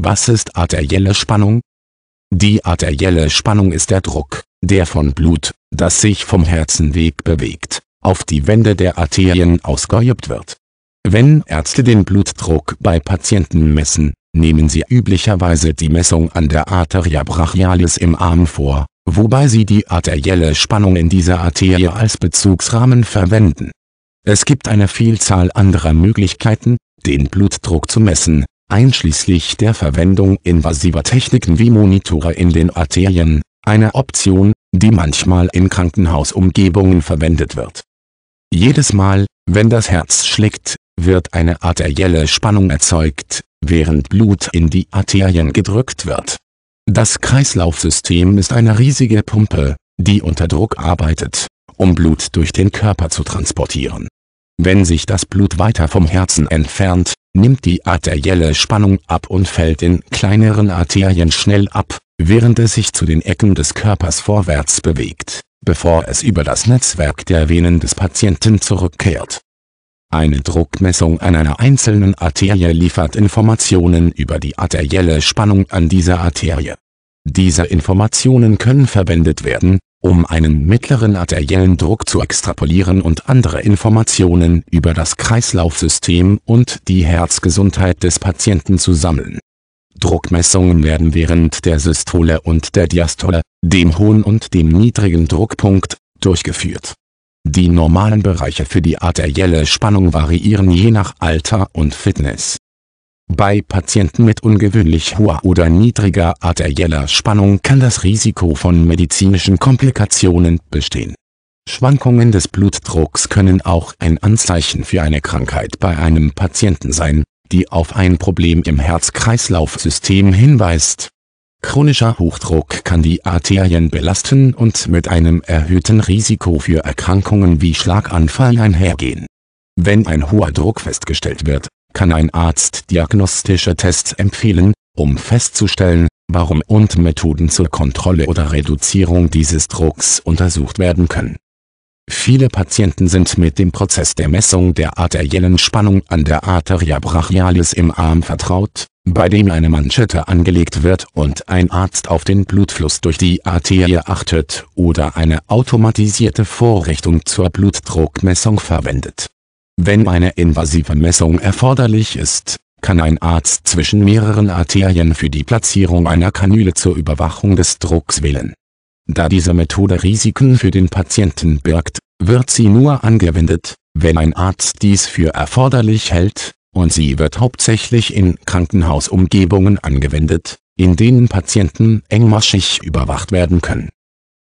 Was ist arterielle Spannung? Die arterielle Spannung ist der Druck, der von Blut, das sich vom Herzenweg bewegt, auf die Wände der Arterien ausgeübt wird. Wenn Ärzte den Blutdruck bei Patienten messen, nehmen sie üblicherweise die Messung an der Arteria brachialis im Arm vor, wobei sie die arterielle Spannung in dieser Arterie als Bezugsrahmen verwenden. Es gibt eine Vielzahl anderer Möglichkeiten, den Blutdruck zu messen, einschließlich der Verwendung invasiver Techniken wie Monitore in den Arterien, eine Option, die manchmal in Krankenhausumgebungen verwendet wird. Jedes Mal, wenn das Herz schlägt, wird eine arterielle Spannung erzeugt, während Blut in die Arterien gedrückt wird. Das Kreislaufsystem ist eine riesige Pumpe, die unter Druck arbeitet, um Blut durch den Körper zu transportieren wenn sich das Blut weiter vom Herzen entfernt, nimmt die arterielle Spannung ab und fällt in kleineren Arterien schnell ab, während es sich zu den Ecken des Körpers vorwärts bewegt, bevor es über das Netzwerk der Venen des Patienten zurückkehrt. Eine Druckmessung an einer einzelnen Arterie liefert Informationen über die arterielle Spannung an dieser Arterie. Diese Informationen können verwendet werden, um einen mittleren arteriellen Druck zu extrapolieren und andere Informationen über das Kreislaufsystem und die Herzgesundheit des Patienten zu sammeln. Druckmessungen werden während der Systole und der Diastole, dem hohen und dem niedrigen Druckpunkt, durchgeführt. Die normalen Bereiche für die arterielle Spannung variieren je nach Alter und Fitness bei Patienten mit ungewöhnlich hoher oder niedriger arterieller Spannung kann das Risiko von medizinischen Komplikationen bestehen. Schwankungen des Blutdrucks können auch ein Anzeichen für eine Krankheit bei einem Patienten sein, die auf ein Problem im Herz-Kreislauf-System hinweist. Chronischer Hochdruck kann die Arterien belasten und mit einem erhöhten Risiko für Erkrankungen wie Schlaganfall einhergehen. Wenn ein hoher Druck festgestellt wird, kann ein Arzt diagnostische Tests empfehlen, um festzustellen, warum und Methoden zur Kontrolle oder Reduzierung dieses Drucks untersucht werden können. Viele Patienten sind mit dem Prozess der Messung der arteriellen Spannung an der Arteria brachialis im Arm vertraut, bei dem eine Manschette angelegt wird und ein Arzt auf den Blutfluss durch die Arterie achtet oder eine automatisierte Vorrichtung zur Blutdruckmessung verwendet wenn eine invasive Messung erforderlich ist, kann ein Arzt zwischen mehreren Arterien für die Platzierung einer Kanüle zur Überwachung des Drucks wählen. Da diese Methode Risiken für den Patienten birgt, wird sie nur angewendet, wenn ein Arzt dies für erforderlich hält, und sie wird hauptsächlich in Krankenhausumgebungen angewendet, in denen Patienten engmaschig überwacht werden können